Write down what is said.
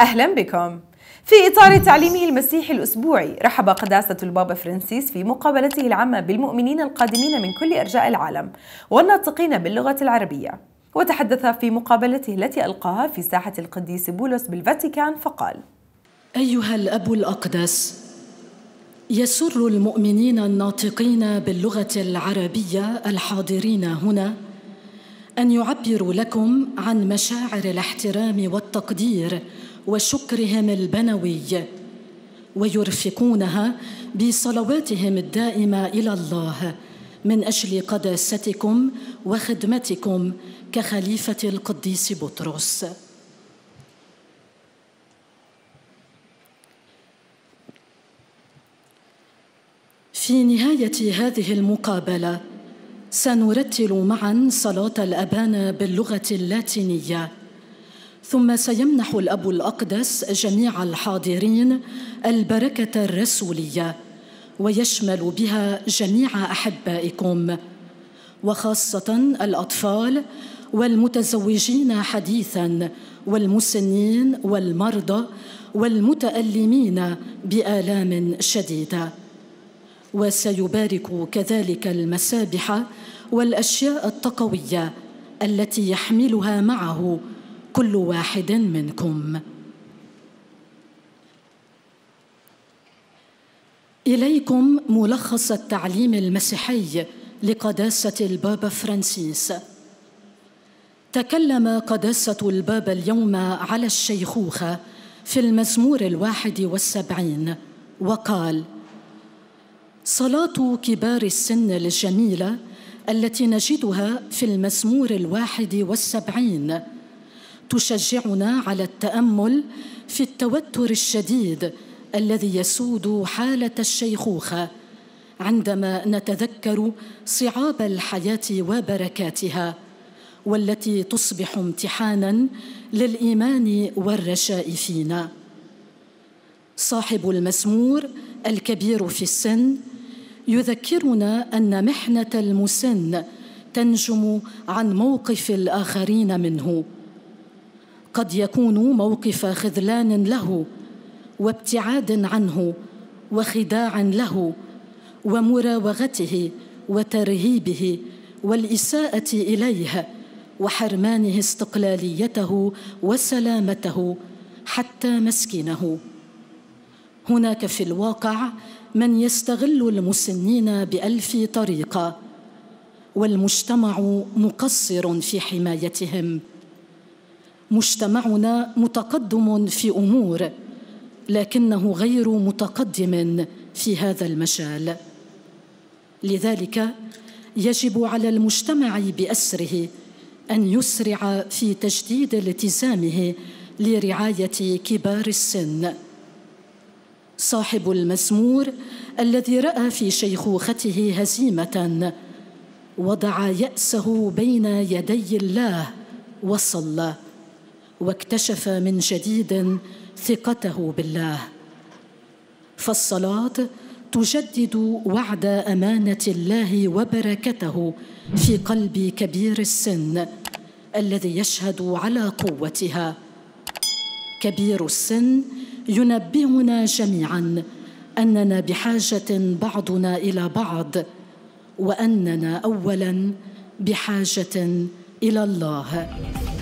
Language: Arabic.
أهلا بكم في إطار تعليمه المسيحي الأسبوعي رحب قداسة البابا فرانسيس في مقابلته العامة بالمؤمنين القادمين من كل أرجاء العالم والناطقين باللغة العربية وتحدث في مقابلته التي ألقاها في ساحة القديس بولس بالفاتيكان فقال أيها الأب الأقدس يسر المؤمنين الناطقين باللغة العربية الحاضرين هنا ان يعبروا لكم عن مشاعر الاحترام والتقدير وشكرهم البنوي ويرفقونها بصلواتهم الدائمه الى الله من اجل قداستكم وخدمتكم كخليفه القديس بطرس في نهايه هذه المقابله سنرتل معا صلاة الأبان باللغة اللاتينية ثم سيمنح الأب الأقدس جميع الحاضرين البركة الرسولية ويشمل بها جميع أحبائكم وخاصة الأطفال والمتزوجين حديثا والمسنين والمرضى والمتألمين بآلام شديدة وسيبارك كذلك المسابح والاشياء التقويه التي يحملها معه كل واحد منكم اليكم ملخص التعليم المسيحي لقداسه البابا فرانسيس تكلم قداسه البابا اليوم على الشيخوخه في المزمور الواحد والسبعين وقال صلاة كبار السن الجميلة التي نجدها في المزمور الواحد والسبعين تشجعنا على التأمل في التوتر الشديد الذي يسود حالة الشيخوخة عندما نتذكر صعاب الحياة وبركاتها والتي تصبح امتحانا للإيمان والرجاء فينا صاحب المزمور الكبير في السن يذكرنا أن محنة المسن تنجم عن موقف الآخرين منه قد يكون موقف خذلان له وابتعاد عنه وخداع له ومراوغته وترهيبه والإساءة إليه وحرمانه استقلاليته وسلامته حتى مسكنه هناك في الواقع من يستغل المسنين بألف طريقة والمجتمع مقصر في حمايتهم مجتمعنا متقدم في أمور لكنه غير متقدم في هذا المجال لذلك يجب على المجتمع بأسره أن يسرع في تجديد التزامه لرعاية كبار السن صاحب المسمور الذي راى في شيخوخته هزيمه وضع ياسه بين يدي الله وصلى واكتشف من جديد ثقته بالله فالصلاه تجدد وعد امانه الله وبركته في قلب كبير السن الذي يشهد على قوتها كبير السن ينبهنا جميعا اننا بحاجه بعضنا الى بعض واننا اولا بحاجه الى الله